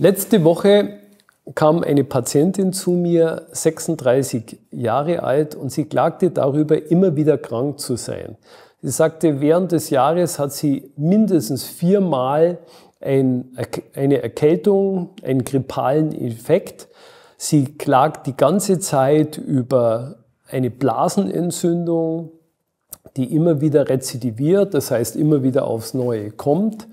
Letzte Woche kam eine Patientin zu mir, 36 Jahre alt, und sie klagte darüber, immer wieder krank zu sein. Sie sagte, während des Jahres hat sie mindestens viermal ein, eine Erkältung, einen grippalen Effekt. Sie klagt die ganze Zeit über eine Blasenentzündung, die immer wieder rezidiviert, das heißt immer wieder aufs Neue kommt.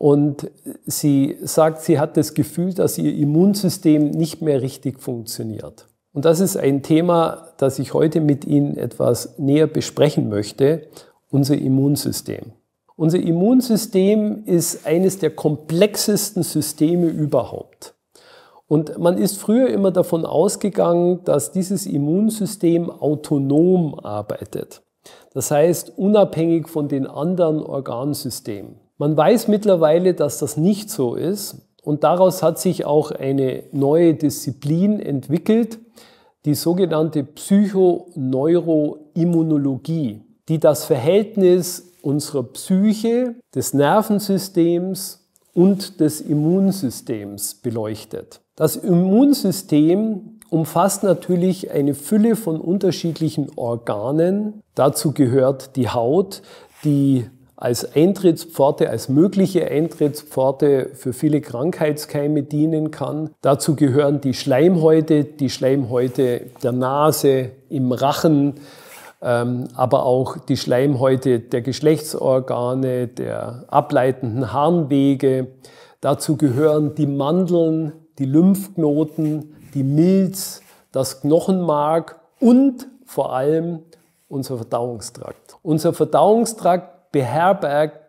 Und sie sagt, sie hat das Gefühl, dass ihr Immunsystem nicht mehr richtig funktioniert. Und das ist ein Thema, das ich heute mit Ihnen etwas näher besprechen möchte, unser Immunsystem. Unser Immunsystem ist eines der komplexesten Systeme überhaupt. Und man ist früher immer davon ausgegangen, dass dieses Immunsystem autonom arbeitet. Das heißt, unabhängig von den anderen Organsystemen. Man weiß mittlerweile, dass das nicht so ist und daraus hat sich auch eine neue Disziplin entwickelt, die sogenannte Psychoneuroimmunologie, die das Verhältnis unserer Psyche, des Nervensystems und des Immunsystems beleuchtet. Das Immunsystem umfasst natürlich eine Fülle von unterschiedlichen Organen. Dazu gehört die Haut, die als Eintrittspforte, als mögliche Eintrittspforte für viele Krankheitskeime dienen kann. Dazu gehören die Schleimhäute, die Schleimhäute der Nase, im Rachen, ähm, aber auch die Schleimhäute der Geschlechtsorgane, der ableitenden Harnwege. Dazu gehören die Mandeln, die Lymphknoten, die Milz, das Knochenmark und vor allem unser Verdauungstrakt. Unser Verdauungstrakt beherbergt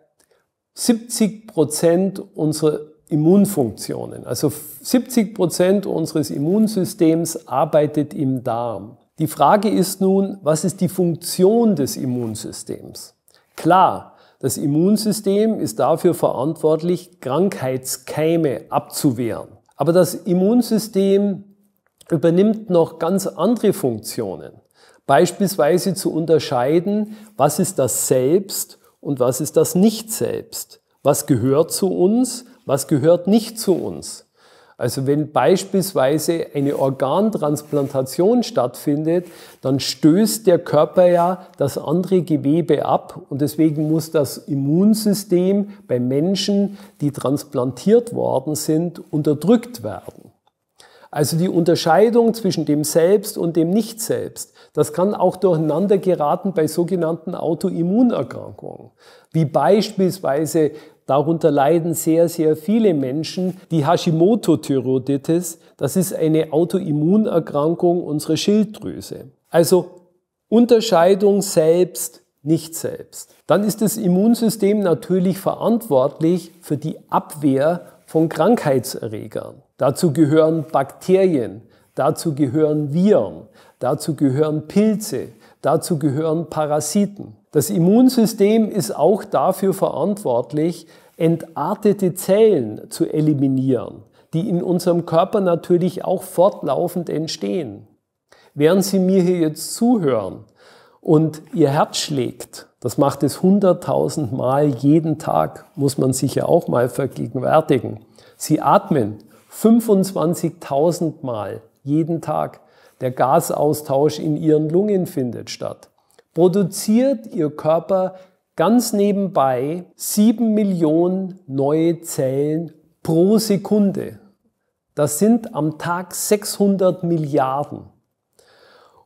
70 Prozent unserer Immunfunktionen. Also 70 Prozent unseres Immunsystems arbeitet im Darm. Die Frage ist nun, was ist die Funktion des Immunsystems? Klar, das Immunsystem ist dafür verantwortlich, Krankheitskeime abzuwehren. Aber das Immunsystem übernimmt noch ganz andere Funktionen. Beispielsweise zu unterscheiden, was ist das Selbst und was ist das Nicht-Selbst? Was gehört zu uns, was gehört nicht zu uns? Also wenn beispielsweise eine Organtransplantation stattfindet, dann stößt der Körper ja das andere Gewebe ab und deswegen muss das Immunsystem bei Menschen, die transplantiert worden sind, unterdrückt werden. Also die Unterscheidung zwischen dem Selbst und dem Nicht-Selbst, das kann auch durcheinander geraten bei sogenannten Autoimmunerkrankungen, wie beispielsweise Darunter leiden sehr, sehr viele Menschen die Hashimoto-Thyroiditis. Das ist eine Autoimmunerkrankung unserer Schilddrüse. Also Unterscheidung selbst, nicht selbst. Dann ist das Immunsystem natürlich verantwortlich für die Abwehr von Krankheitserregern. Dazu gehören Bakterien, dazu gehören Viren, dazu gehören Pilze, dazu gehören Parasiten. Das Immunsystem ist auch dafür verantwortlich, entartete Zellen zu eliminieren, die in unserem Körper natürlich auch fortlaufend entstehen. Während Sie mir hier jetzt zuhören und Ihr Herz schlägt, das macht es hunderttausend Mal jeden Tag, muss man sich ja auch mal vergegenwärtigen. Sie atmen 25.000 Mal jeden Tag. Der Gasaustausch in ihren Lungen findet statt. Produziert ihr Körper ganz nebenbei 7 Millionen neue Zellen pro Sekunde. Das sind am Tag 600 Milliarden.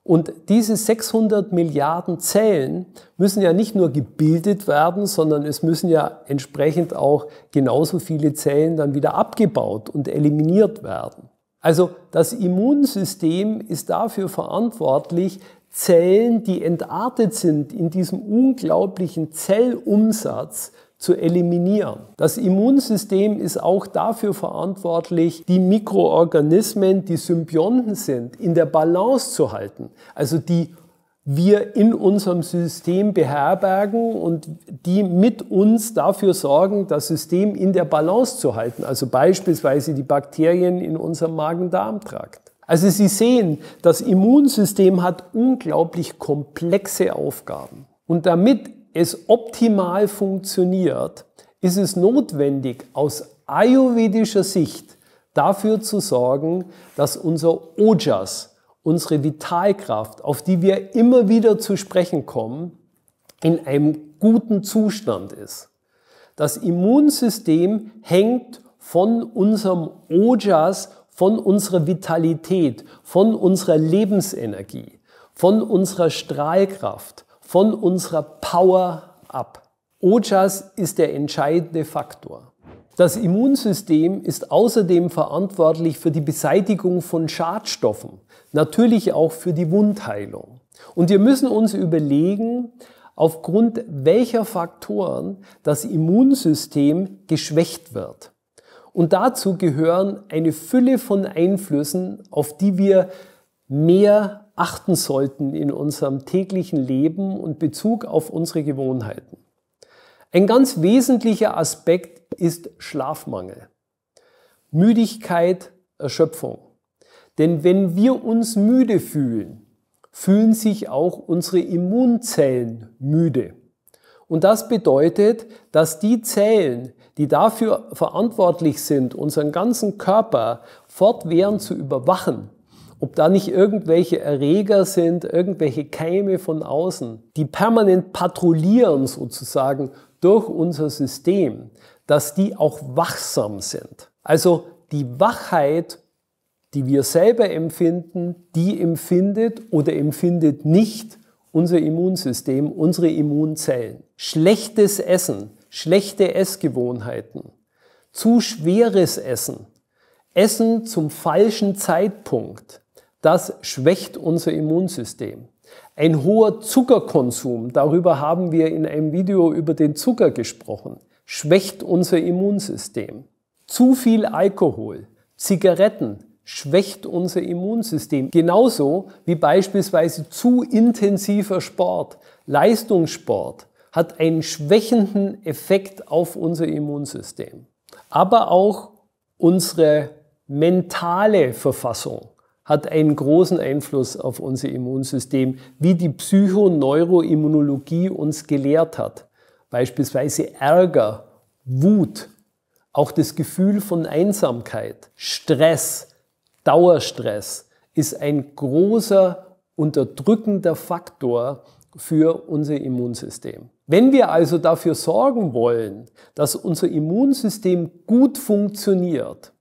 Und diese 600 Milliarden Zellen müssen ja nicht nur gebildet werden, sondern es müssen ja entsprechend auch genauso viele Zellen dann wieder abgebaut und eliminiert werden. Also das Immunsystem ist dafür verantwortlich, Zellen, die entartet sind in diesem unglaublichen Zellumsatz, zu eliminieren. Das Immunsystem ist auch dafür verantwortlich, die Mikroorganismen, die Symbionten sind, in der Balance zu halten. Also die wir in unserem System beherbergen und die mit uns dafür sorgen, das System in der Balance zu halten. Also beispielsweise die Bakterien in unserem Magen-Darm-Trakt. Also Sie sehen, das Immunsystem hat unglaublich komplexe Aufgaben. Und damit es optimal funktioniert, ist es notwendig, aus ayurvedischer Sicht dafür zu sorgen, dass unser Ojas, unsere Vitalkraft, auf die wir immer wieder zu sprechen kommen, in einem guten Zustand ist. Das Immunsystem hängt von unserem Ojas, von unserer Vitalität, von unserer Lebensenergie, von unserer Strahlkraft von unserer Power ab. Ojas ist der entscheidende Faktor. Das Immunsystem ist außerdem verantwortlich für die Beseitigung von Schadstoffen, natürlich auch für die Wundheilung. Und wir müssen uns überlegen, aufgrund welcher Faktoren das Immunsystem geschwächt wird. Und dazu gehören eine Fülle von Einflüssen, auf die wir mehr achten sollten in unserem täglichen Leben und Bezug auf unsere Gewohnheiten. Ein ganz wesentlicher Aspekt ist Schlafmangel, Müdigkeit, Erschöpfung. Denn wenn wir uns müde fühlen, fühlen sich auch unsere Immunzellen müde. Und das bedeutet, dass die Zellen, die dafür verantwortlich sind, unseren ganzen Körper fortwährend zu überwachen, ob da nicht irgendwelche Erreger sind, irgendwelche Keime von außen, die permanent patrouillieren sozusagen durch unser System, dass die auch wachsam sind. Also die Wachheit, die wir selber empfinden, die empfindet oder empfindet nicht unser Immunsystem, unsere Immunzellen. Schlechtes Essen, schlechte Essgewohnheiten, zu schweres Essen, Essen zum falschen Zeitpunkt, das schwächt unser Immunsystem. Ein hoher Zuckerkonsum, darüber haben wir in einem Video über den Zucker gesprochen, schwächt unser Immunsystem. Zu viel Alkohol, Zigaretten schwächt unser Immunsystem. Genauso wie beispielsweise zu intensiver Sport, Leistungssport hat einen schwächenden Effekt auf unser Immunsystem. Aber auch unsere mentale Verfassung hat einen großen Einfluss auf unser Immunsystem, wie die Psychoneuroimmunologie uns gelehrt hat. Beispielsweise Ärger, Wut, auch das Gefühl von Einsamkeit, Stress, Dauerstress ist ein großer unterdrückender Faktor für unser Immunsystem. Wenn wir also dafür sorgen wollen, dass unser Immunsystem gut funktioniert,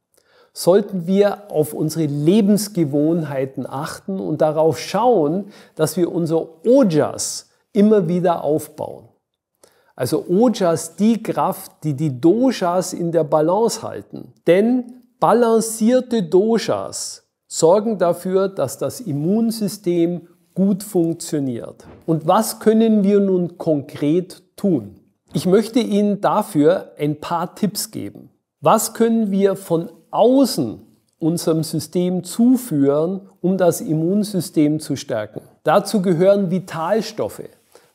sollten wir auf unsere Lebensgewohnheiten achten und darauf schauen, dass wir unser Ojas immer wieder aufbauen. Also Ojas die Kraft, die die Doshas in der Balance halten. Denn balancierte Doshas sorgen dafür, dass das Immunsystem gut funktioniert. Und was können wir nun konkret tun? Ich möchte Ihnen dafür ein paar Tipps geben. Was können wir von außen unserem System zuführen, um das Immunsystem zu stärken. Dazu gehören Vitalstoffe,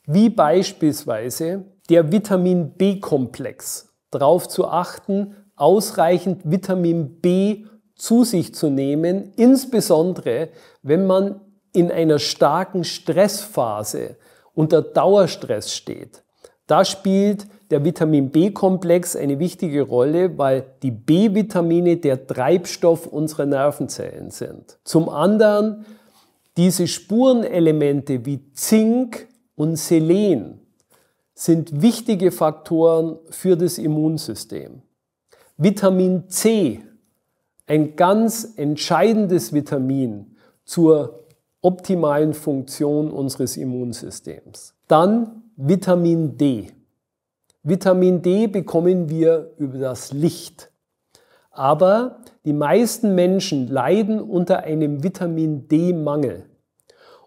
wie beispielsweise der Vitamin B-Komplex. Darauf zu achten, ausreichend Vitamin B zu sich zu nehmen, insbesondere wenn man in einer starken Stressphase unter Dauerstress steht. Da spielt der Vitamin B-Komplex eine wichtige Rolle, weil die B-Vitamine der Treibstoff unserer Nervenzellen sind. Zum anderen diese Spurenelemente wie Zink und Selen sind wichtige Faktoren für das Immunsystem. Vitamin C, ein ganz entscheidendes Vitamin zur optimalen Funktion unseres Immunsystems. Dann Vitamin D. Vitamin D bekommen wir über das Licht. Aber die meisten Menschen leiden unter einem Vitamin D-Mangel.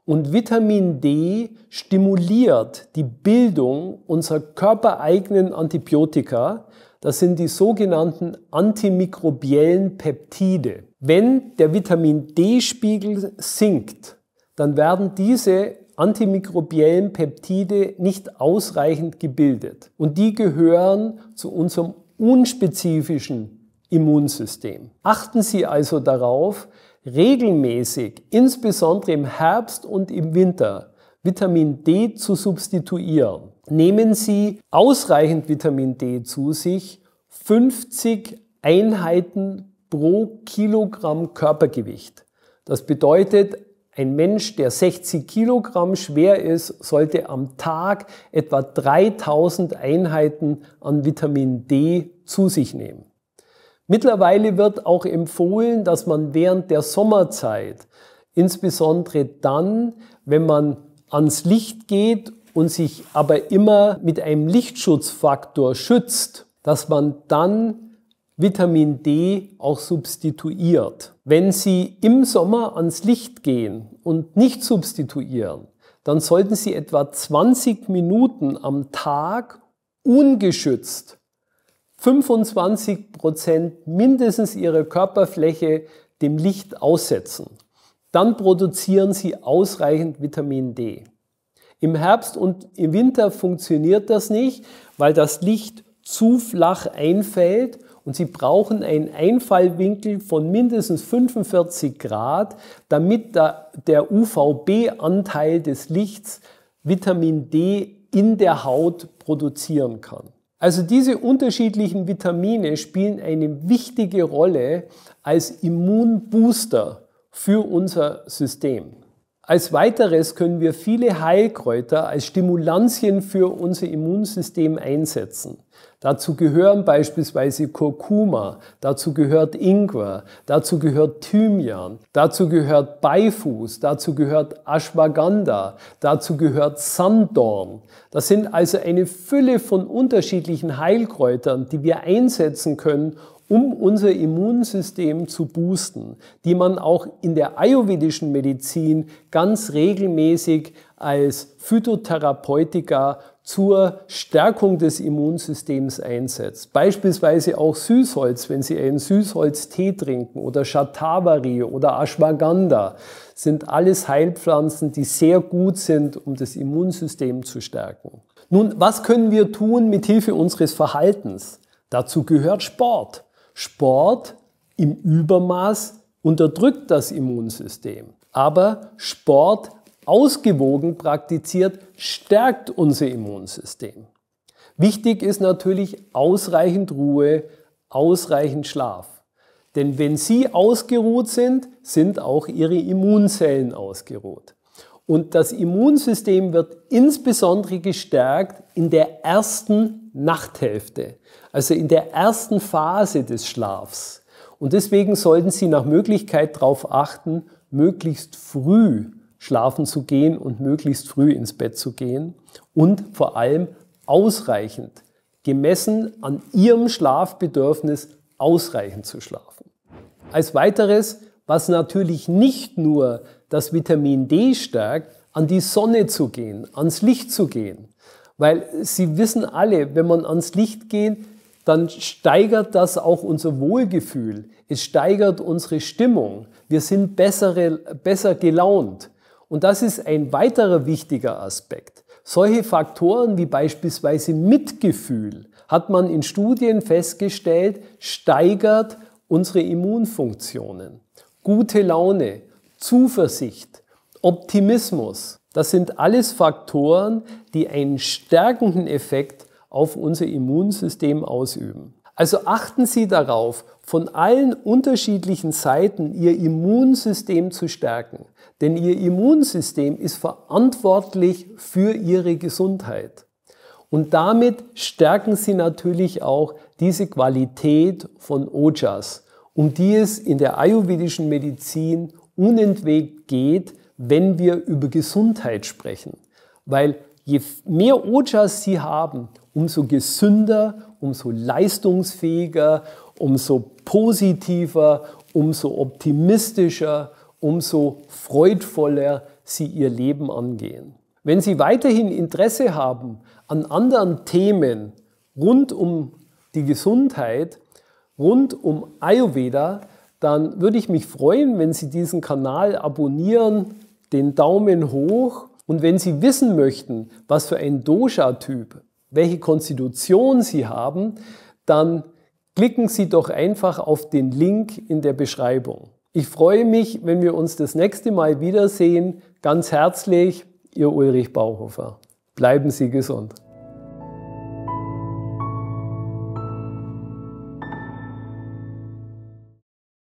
Und Vitamin D stimuliert die Bildung unserer körpereigenen Antibiotika. Das sind die sogenannten antimikrobiellen Peptide. Wenn der Vitamin D-Spiegel sinkt, dann werden diese antimikrobiellen Peptide nicht ausreichend gebildet. Und die gehören zu unserem unspezifischen Immunsystem. Achten Sie also darauf, regelmäßig, insbesondere im Herbst und im Winter, Vitamin D zu substituieren. Nehmen Sie ausreichend Vitamin D zu sich, 50 Einheiten pro Kilogramm Körpergewicht. Das bedeutet ein Mensch, der 60 Kilogramm schwer ist, sollte am Tag etwa 3000 Einheiten an Vitamin D zu sich nehmen. Mittlerweile wird auch empfohlen, dass man während der Sommerzeit, insbesondere dann, wenn man ans Licht geht und sich aber immer mit einem Lichtschutzfaktor schützt, dass man dann Vitamin D auch substituiert. Wenn Sie im Sommer ans Licht gehen und nicht substituieren, dann sollten Sie etwa 20 Minuten am Tag ungeschützt 25 Prozent mindestens Ihrer Körperfläche dem Licht aussetzen. Dann produzieren Sie ausreichend Vitamin D. Im Herbst und im Winter funktioniert das nicht, weil das Licht zu flach einfällt und Sie brauchen einen Einfallwinkel von mindestens 45 Grad, damit der UVB-Anteil des Lichts Vitamin D in der Haut produzieren kann. Also diese unterschiedlichen Vitamine spielen eine wichtige Rolle als Immunbooster für unser System. Als weiteres können wir viele Heilkräuter als Stimulantien für unser Immunsystem einsetzen. Dazu gehören beispielsweise Kurkuma, dazu gehört Ingwer, dazu gehört Thymian, dazu gehört Beifuß, dazu gehört Ashwagandha, dazu gehört Sanddorn. Das sind also eine Fülle von unterschiedlichen Heilkräutern, die wir einsetzen können, um unser Immunsystem zu boosten, die man auch in der ayurvedischen Medizin ganz regelmäßig als Phytotherapeutika zur Stärkung des Immunsystems einsetzt. Beispielsweise auch Süßholz, wenn Sie einen Süßholztee trinken oder Shatavari oder Ashwagandha, sind alles Heilpflanzen, die sehr gut sind, um das Immunsystem zu stärken. Nun, was können wir tun mit Hilfe unseres Verhaltens? Dazu gehört Sport. Sport im Übermaß unterdrückt das Immunsystem, aber Sport ausgewogen praktiziert stärkt unser Immunsystem. Wichtig ist natürlich ausreichend Ruhe, ausreichend Schlaf. Denn wenn Sie ausgeruht sind, sind auch Ihre Immunzellen ausgeruht. Und das Immunsystem wird insbesondere gestärkt in der ersten Nachthälfte, also in der ersten Phase des Schlafs. Und deswegen sollten Sie nach Möglichkeit darauf achten, möglichst früh schlafen zu gehen und möglichst früh ins Bett zu gehen und vor allem ausreichend, gemessen an Ihrem Schlafbedürfnis ausreichend zu schlafen. Als weiteres was natürlich nicht nur das Vitamin D stärkt, an die Sonne zu gehen, ans Licht zu gehen. Weil Sie wissen alle, wenn man ans Licht geht, dann steigert das auch unser Wohlgefühl. Es steigert unsere Stimmung. Wir sind bessere, besser gelaunt. Und das ist ein weiterer wichtiger Aspekt. Solche Faktoren wie beispielsweise Mitgefühl hat man in Studien festgestellt, steigert unsere Immunfunktionen gute Laune, Zuversicht, Optimismus. Das sind alles Faktoren, die einen stärkenden Effekt auf unser Immunsystem ausüben. Also achten Sie darauf, von allen unterschiedlichen Seiten Ihr Immunsystem zu stärken. Denn Ihr Immunsystem ist verantwortlich für Ihre Gesundheit. Und damit stärken Sie natürlich auch diese Qualität von Ojas, um die es in der ayurvedischen Medizin unentwegt geht, wenn wir über Gesundheit sprechen. Weil je mehr Ojas sie haben, umso gesünder, umso leistungsfähiger, umso positiver, umso optimistischer, umso freudvoller sie ihr Leben angehen. Wenn Sie weiterhin Interesse haben an anderen Themen rund um die Gesundheit, rund um Ayurveda, dann würde ich mich freuen, wenn Sie diesen Kanal abonnieren, den Daumen hoch und wenn Sie wissen möchten, was für ein Dosha-Typ, welche Konstitution Sie haben, dann klicken Sie doch einfach auf den Link in der Beschreibung. Ich freue mich, wenn wir uns das nächste Mal wiedersehen. Ganz herzlich, Ihr Ulrich Bauhofer. Bleiben Sie gesund.